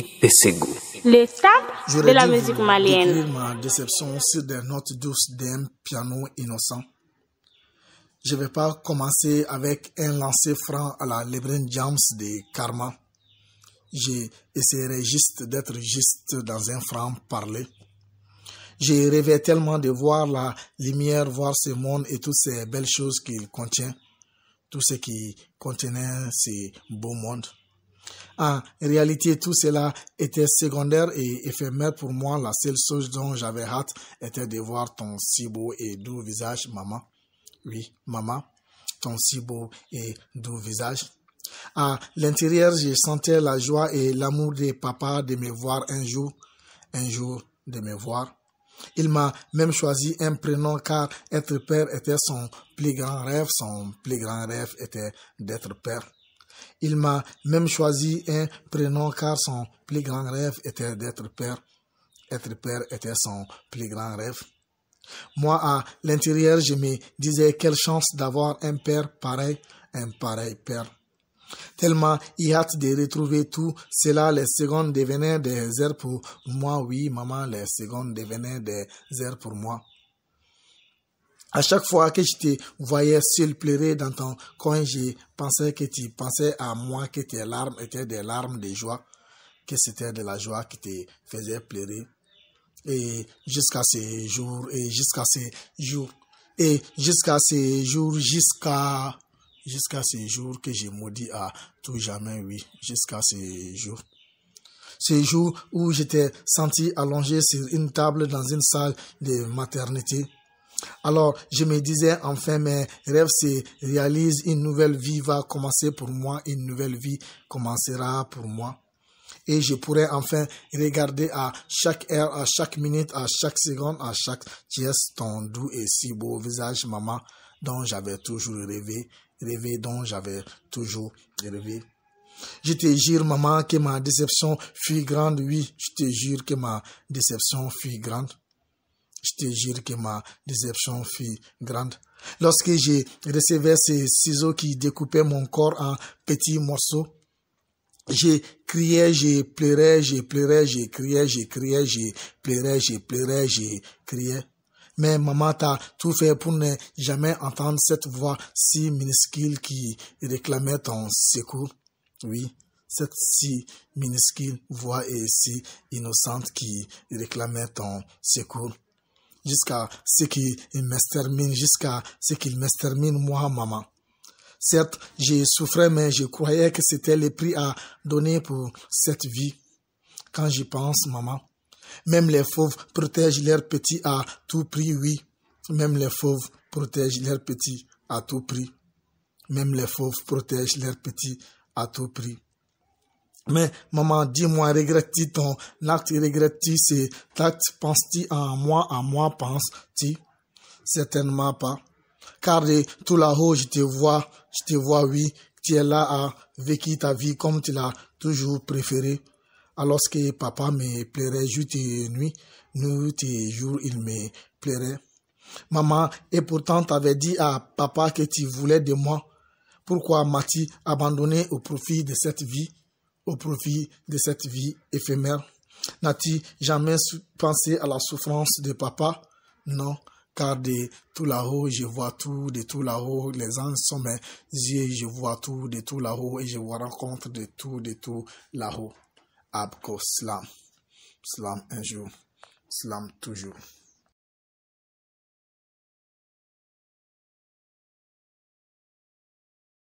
Le L'étape de la musique malienne. ma déception sur des notes douces d'un piano innocent. Je vais pas commencer avec un lancer franc à la Lebron James de Karma. J'essaierai juste d'être juste dans un franc parler. J'ai rêvé tellement de voir la lumière, voir ce monde et toutes ces belles choses qu'il contient, tout ce qui contenait ce beau monde. Ah, en réalité, tout cela était secondaire et éphémère pour moi. La seule chose dont j'avais hâte était de voir ton si beau et doux visage, maman. Oui, maman, ton si beau et doux visage. À l'intérieur, je sentais la joie et l'amour de papa de me voir un jour, un jour de me voir. Il m'a même choisi un prénom car être père était son plus grand rêve, son plus grand rêve était d'être père. Il m'a même choisi un prénom car son plus grand rêve était d'être père. Être père était son plus grand rêve. Moi, à l'intérieur, je me disais quelle chance d'avoir un père pareil, un pareil père. Tellement il hâte de retrouver tout cela, les secondes devenaient des airs pour moi. Oui, maman, les secondes devenaient des airs pour moi. À chaque fois que je te voyais pleurer dans ton coin, je pensais que tu pensais à moi, que tes larmes étaient des larmes de joie, que c'était de la joie qui te faisait pleurer. Et jusqu'à ces jours, et jusqu'à ces jours, et jusqu'à ces jours, jusqu'à jusqu'à ces jours que j'ai maudit à tout jamais, oui, jusqu'à ces jours, ces jours où j'étais senti allongé sur une table dans une salle de maternité alors, je me disais, enfin, mes rêves se réalisent, une nouvelle vie va commencer pour moi, une nouvelle vie commencera pour moi. Et je pourrais enfin regarder à chaque heure, à chaque minute, à chaque seconde, à chaque geste ton doux et si beau visage, maman, dont j'avais toujours rêvé, rêvé dont j'avais toujours rêvé. Je te jure, maman, que ma déception fut grande. Oui, je te jure que ma déception fut grande. Je te jure que ma déception fut grande. Lorsque j'ai recevé ces ciseaux qui découpaient mon corps en petits morceaux, j'ai crié, j'ai pleuré, j'ai pleuré, j'ai crié, j'ai crié, j'ai pleuré, j'ai pleuré, Mais maman t'a tout fait pour ne jamais entendre cette voix si minuscule qui réclamait ton secours. Oui, cette si minuscule voix et si innocente qui réclamait ton secours jusqu'à ce qu'il m'extermine, jusqu'à ce qu'il m'extermine moi, maman. Certes, j'ai souffert, mais je croyais que c'était le prix à donner pour cette vie. Quand j'y pense, maman, même les fauves protègent leurs petits à tout prix, oui. Même les fauves protègent leurs petits à tout prix. Même les fauves protègent leurs petits à tout prix. Mais maman, dis-moi, regrette tu ton acte, regrette tu cet acte, penses-tu en moi, À moi penses-tu Certainement pas. Car de tout là-haut, je te vois, je te vois, oui, tu es là à vécu ta vie comme tu l'as toujours préféré. Alors que papa me plairait jour et nuit, nuit et jour, il me plairait. Maman, et pourtant t'avais dit à papa que tu voulais de moi. Pourquoi m'as-tu abandonné au profit de cette vie? au profit de cette vie éphémère N'as-tu jamais pensé à la souffrance de papa Non, car de tout là-haut, je vois tout, de tout là-haut, les anges sont mes yeux, je vois tout, de tout là-haut, et je vois rencontre de tout, de tout là-haut. Abko Slam. Slam un jour, Slam toujours.